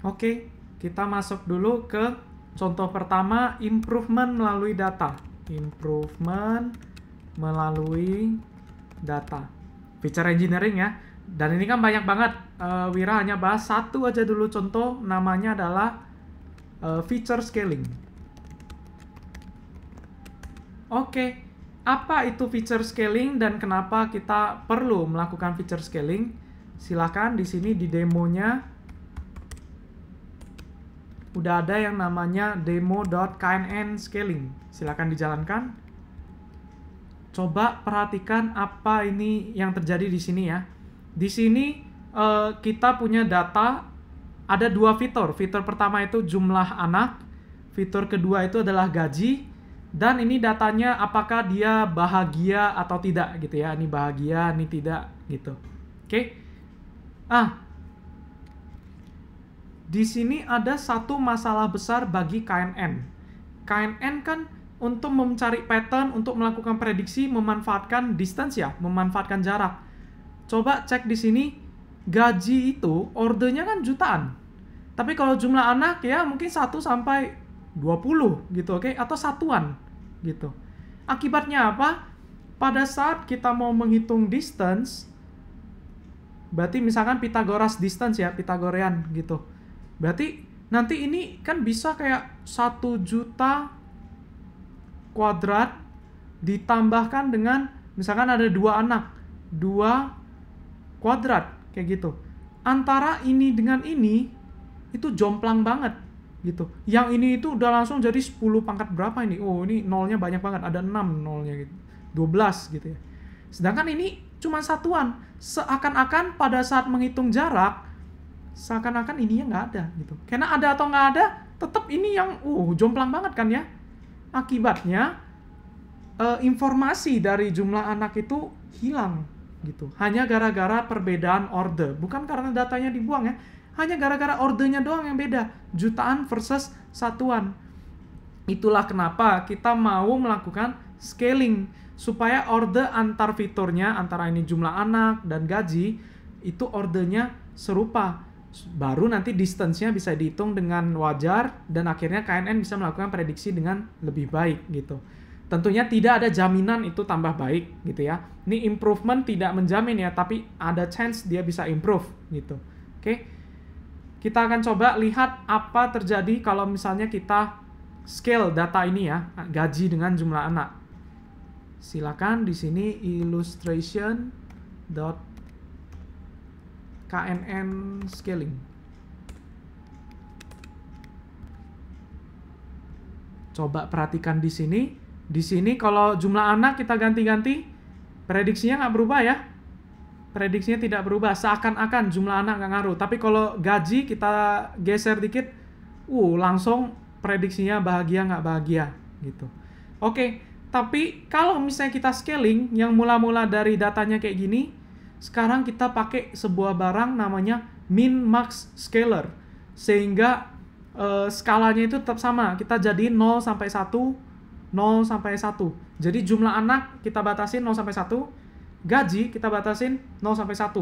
Oke, kita masuk dulu ke contoh pertama improvement melalui data. Improvement melalui data. Feature engineering ya. Dan ini kan banyak banget. Uh, Wira hanya bahas satu aja dulu contoh namanya adalah uh, feature scaling. Oke, apa itu feature scaling dan kenapa kita perlu melakukan feature scaling? Silahkan di sini di demonya udah ada yang namanya demo.knn scaling. Silahkan dijalankan. Coba perhatikan apa ini yang terjadi di sini ya. Di sini uh, kita punya data ada dua fitur. Fitur pertama itu jumlah anak, fitur kedua itu adalah gaji, dan ini datanya apakah dia bahagia atau tidak gitu ya. Ini bahagia, ini tidak gitu. Oke. Okay? Ah, di sini ada satu masalah besar bagi KNN. KNN kan untuk mencari pattern, untuk melakukan prediksi, memanfaatkan distance ya, memanfaatkan jarak. Coba cek di sini, gaji itu ordernya kan jutaan. Tapi kalau jumlah anak ya mungkin 1 sampai 20 gitu, oke? Okay? Atau satuan gitu. Akibatnya apa? Pada saat kita mau menghitung distance, berarti misalkan Pythagoras distance ya, Pythagorean gitu Berarti nanti ini kan bisa kayak satu juta kuadrat ditambahkan dengan misalkan ada dua anak, dua kuadrat kayak gitu. Antara ini dengan ini itu jomplang banget gitu. Yang ini itu udah langsung jadi 10 pangkat berapa ini? Oh, ini nolnya banyak banget, ada 6 nolnya gitu. 12 gitu ya. Sedangkan ini cuma satuan. Seakan-akan pada saat menghitung jarak seakan-akan ininya nggak ada gitu. Karena ada atau nggak ada, tetap ini yang uh jomplang banget kan ya. Akibatnya uh, informasi dari jumlah anak itu hilang gitu. Hanya gara-gara perbedaan order, bukan karena datanya dibuang ya. Hanya gara-gara ordernya doang yang beda, jutaan versus satuan. Itulah kenapa kita mau melakukan scaling supaya order antar fiturnya antara ini jumlah anak dan gaji itu ordernya serupa baru nanti distance-nya bisa dihitung dengan wajar dan akhirnya KNN bisa melakukan prediksi dengan lebih baik gitu. Tentunya tidak ada jaminan itu tambah baik gitu ya. Ini improvement tidak menjamin ya, tapi ada chance dia bisa improve gitu. Oke. Kita akan coba lihat apa terjadi kalau misalnya kita scale data ini ya, gaji dengan jumlah anak. Silakan di sini illustration KNN scaling. Coba perhatikan di sini. Di sini kalau jumlah anak kita ganti-ganti, prediksinya nggak berubah ya. Prediksinya tidak berubah, seakan-akan jumlah anak nggak ngaruh. Tapi kalau gaji kita geser dikit, uh langsung prediksinya bahagia nggak bahagia gitu. Oke, tapi kalau misalnya kita scaling yang mula-mula dari datanya kayak gini, sekarang kita pakai sebuah barang namanya min max scalar sehingga uh, skalanya itu tetap sama kita jadi 0 sampai 1 0 sampai 1 jadi jumlah anak kita batasin 0 sampai 1 gaji kita batasin 0 sampai 1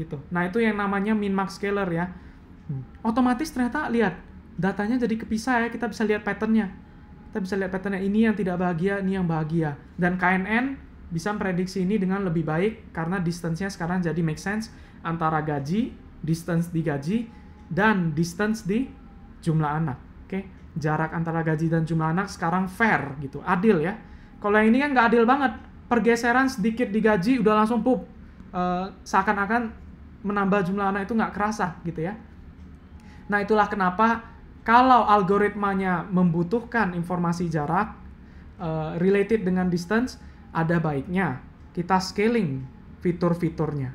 gitu nah itu yang namanya min max scalar ya hmm. otomatis ternyata lihat datanya jadi kepisah ya kita bisa lihat patternnya kita bisa lihat patternnya ini yang tidak bahagia ini yang bahagia dan KNN bisa memprediksi ini dengan lebih baik karena distance-nya sekarang jadi make sense antara gaji, distance di gaji, dan distance di jumlah anak. Oke, okay? jarak antara gaji dan jumlah anak sekarang fair gitu, adil ya. Kalau yang ini kan nggak adil banget, pergeseran sedikit di gaji udah langsung pup, uh, seakan-akan menambah jumlah anak itu nggak kerasa gitu ya. Nah itulah kenapa kalau algoritmanya membutuhkan informasi jarak eh, related dengan distance, ada baiknya kita scaling fitur-fiturnya.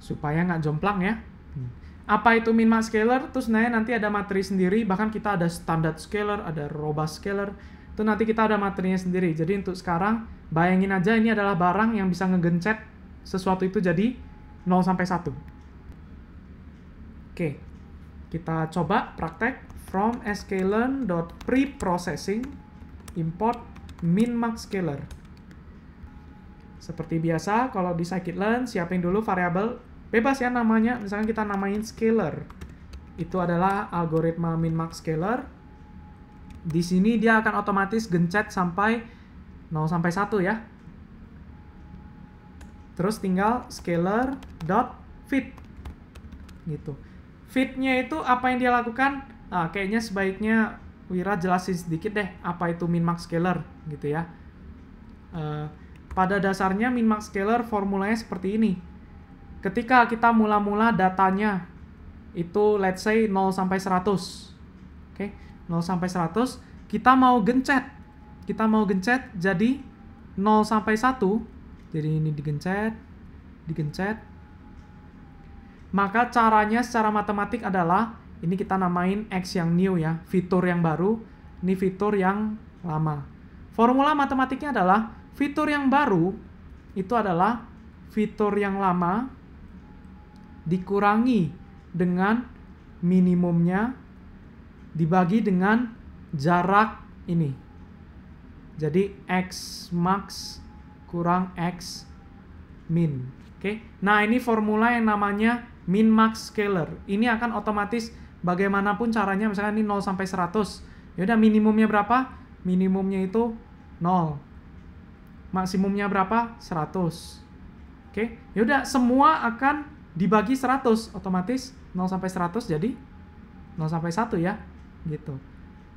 Supaya nggak jomplang ya. Hmm. Apa itu min scaler? Terus nanya nanti ada materi sendiri, bahkan kita ada standard scaler, ada robust scaler. Itu nanti kita ada materinya sendiri. Jadi untuk sekarang, bayangin aja ini adalah barang yang bisa ngegencet sesuatu itu jadi 0 sampai 1. Oke, kita coba praktek from sklearn.preprocessing import min max scalar. Seperti biasa, kalau di scikit-learn, siapin dulu variabel bebas ya namanya. Misalnya kita namain scalar. Itu adalah algoritma min max scalar. Di sini dia akan otomatis gencet sampai 0 sampai 1 ya. Terus tinggal scalar dot fit gitu. Fitnya itu apa yang dia lakukan? Nah, kayaknya sebaiknya Wira jelasin sedikit deh apa itu min-max scalar gitu ya. Uh, pada dasarnya min-max scalar formulanya seperti ini. Ketika kita mula-mula datanya itu let's say 0 sampai 100. Oke, okay? 0 sampai 100, kita mau gencet. Kita mau gencet jadi 0 sampai 1. Jadi ini digencet, digencet. Maka caranya secara matematik adalah ini kita namain X yang new ya, fitur yang baru, ini fitur yang lama. Formula matematiknya adalah fitur yang baru itu adalah fitur yang lama dikurangi dengan minimumnya dibagi dengan jarak ini. Jadi X max kurang X min. Oke. Nah, ini formula yang namanya min max scalar. Ini akan otomatis bagaimanapun caranya misalkan ini 0 sampai 100. Ya udah minimumnya berapa? Minimumnya itu 0. Maksimumnya berapa? 100. Oke. Ya udah semua akan dibagi 100 otomatis 0 sampai 100 jadi 0 sampai 1 ya. Gitu.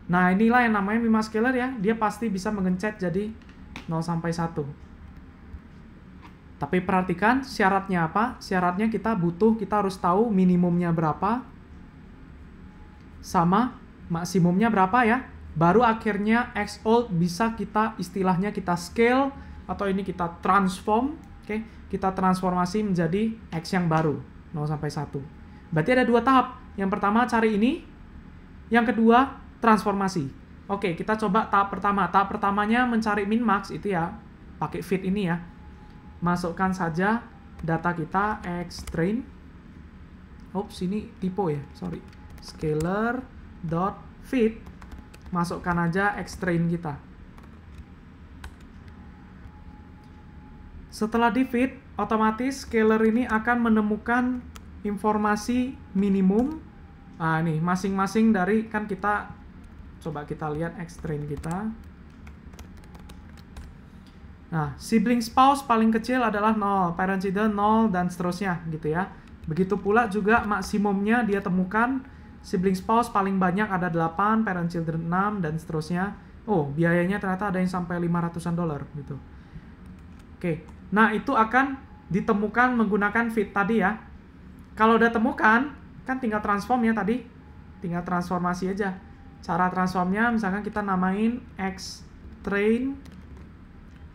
Nah, inilah yang namanya Mima Scalar ya. Dia pasti bisa mengencet jadi 0 sampai 1. Tapi perhatikan syaratnya apa? Syaratnya kita butuh, kita harus tahu minimumnya berapa, sama maksimumnya berapa ya. Baru akhirnya x old bisa kita istilahnya kita scale atau ini kita transform, oke? Okay? Kita transformasi menjadi x yang baru 0 sampai 1. Berarti ada dua tahap. Yang pertama cari ini, yang kedua transformasi. Oke, kita coba tahap pertama. Tahap pertamanya mencari min max itu ya pakai fit ini ya. Masukkan saja data kita x train Oops, ini typo ya, sorry scalar dot fit masukkan aja extrain kita setelah di fit otomatis scaler ini akan menemukan informasi minimum Nah, nih masing-masing dari kan kita coba kita lihat extrain kita Nah, sibling spouse paling kecil adalah 0, parent 0, dan seterusnya gitu ya. Begitu pula juga maksimumnya dia temukan Sibling spouse paling banyak ada 8, parent children 6, dan seterusnya. Oh, biayanya ternyata ada yang sampai 500-an dolar gitu. Oke, nah itu akan ditemukan menggunakan fit tadi ya. Kalau udah temukan, kan tinggal transform ya tadi. Tinggal transformasi aja. Cara transformnya misalkan kita namain X train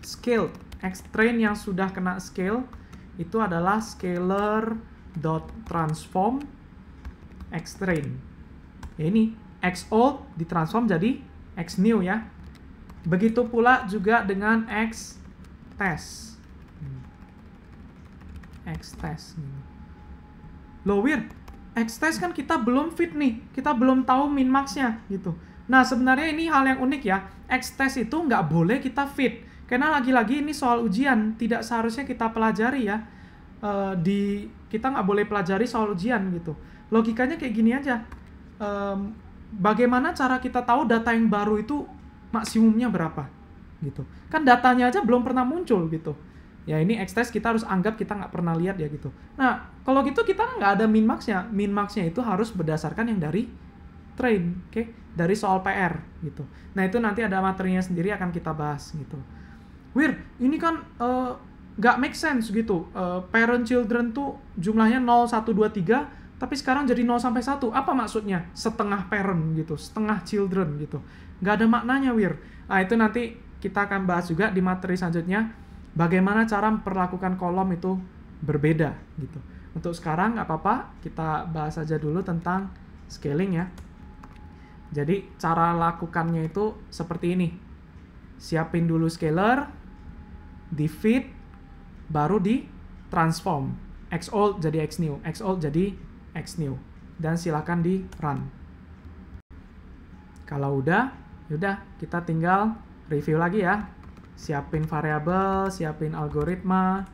scale. X train yang sudah kena scale itu adalah scalar transform X train. Ya ini X old ditransform jadi X new ya. Begitu pula juga dengan X test. Hmm. X test. Loh weird. X test kan kita belum fit nih. Kita belum tahu min maxnya gitu. Nah sebenarnya ini hal yang unik ya. X test itu nggak boleh kita fit. Karena lagi-lagi ini soal ujian, tidak seharusnya kita pelajari ya. Eh, di kita nggak boleh pelajari soal ujian gitu logikanya kayak gini aja um, bagaimana cara kita tahu data yang baru itu maksimumnya berapa gitu kan datanya aja belum pernah muncul gitu ya ini ekstres kita harus anggap kita nggak pernah lihat ya gitu nah kalau gitu kita nggak ada min maxnya min maxnya itu harus berdasarkan yang dari train oke okay? dari soal PR gitu nah itu nanti ada materinya sendiri akan kita bahas gitu Wir ini kan eh, nggak uh, make sense gitu uh, parent children tuh jumlahnya 0 1 2 3 tapi sekarang jadi 0 sampai 1. Apa maksudnya? Setengah parent gitu, setengah children gitu. Nggak ada maknanya, Wir. Nah, itu nanti kita akan bahas juga di materi selanjutnya bagaimana cara memperlakukan kolom itu berbeda gitu. Untuk sekarang nggak apa-apa, kita bahas aja dulu tentang scaling ya. Jadi cara lakukannya itu seperti ini. Siapin dulu scaler, di feed, baru di transform. X old jadi X new, X old jadi X new dan silahkan di run. Kalau udah, ya udah kita tinggal review lagi ya. Siapin variabel, siapin algoritma,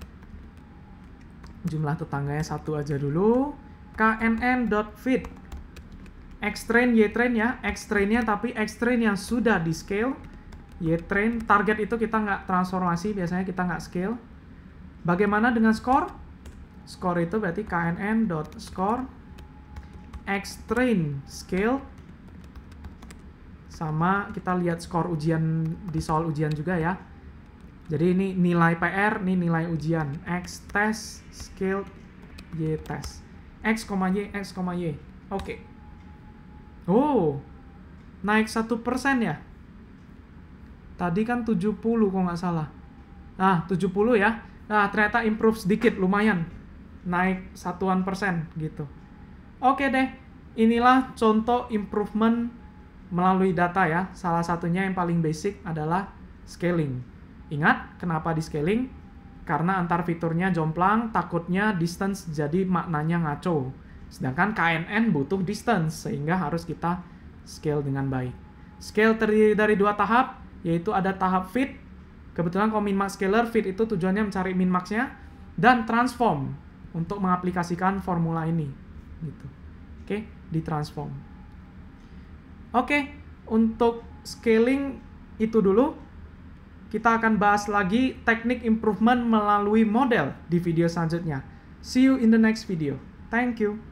jumlah tetangganya satu aja dulu. knn.fit X-train, Y-train ya. X-trainnya tapi X-train yang sudah di-scale. Y-train, target itu kita nggak transformasi, biasanya kita nggak scale. Bagaimana dengan skor? Score itu berarti knn dot knn.score extrain scale sama kita lihat skor ujian di soal ujian juga ya. Jadi ini nilai PR, ini nilai ujian. X test, scale, Y test. X, Y, X, Y. Oke. Okay. Oh, naik satu persen ya? Tadi kan 70 kok nggak salah. Nah, 70 ya. Nah, ternyata improve sedikit, lumayan naik satuan persen gitu. Oke deh, inilah contoh improvement melalui data ya. Salah satunya yang paling basic adalah scaling. Ingat, kenapa di scaling? Karena antar fiturnya jomplang, takutnya distance jadi maknanya ngaco. Sedangkan KNN butuh distance, sehingga harus kita scale dengan baik. Scale terdiri dari dua tahap, yaitu ada tahap fit. Kebetulan kalau min max scaler, fit itu tujuannya mencari min maxnya, dan transform untuk mengaplikasikan formula ini gitu. Oke, okay? di transform. Oke, okay, untuk scaling itu dulu. Kita akan bahas lagi teknik improvement melalui model di video selanjutnya. See you in the next video. Thank you.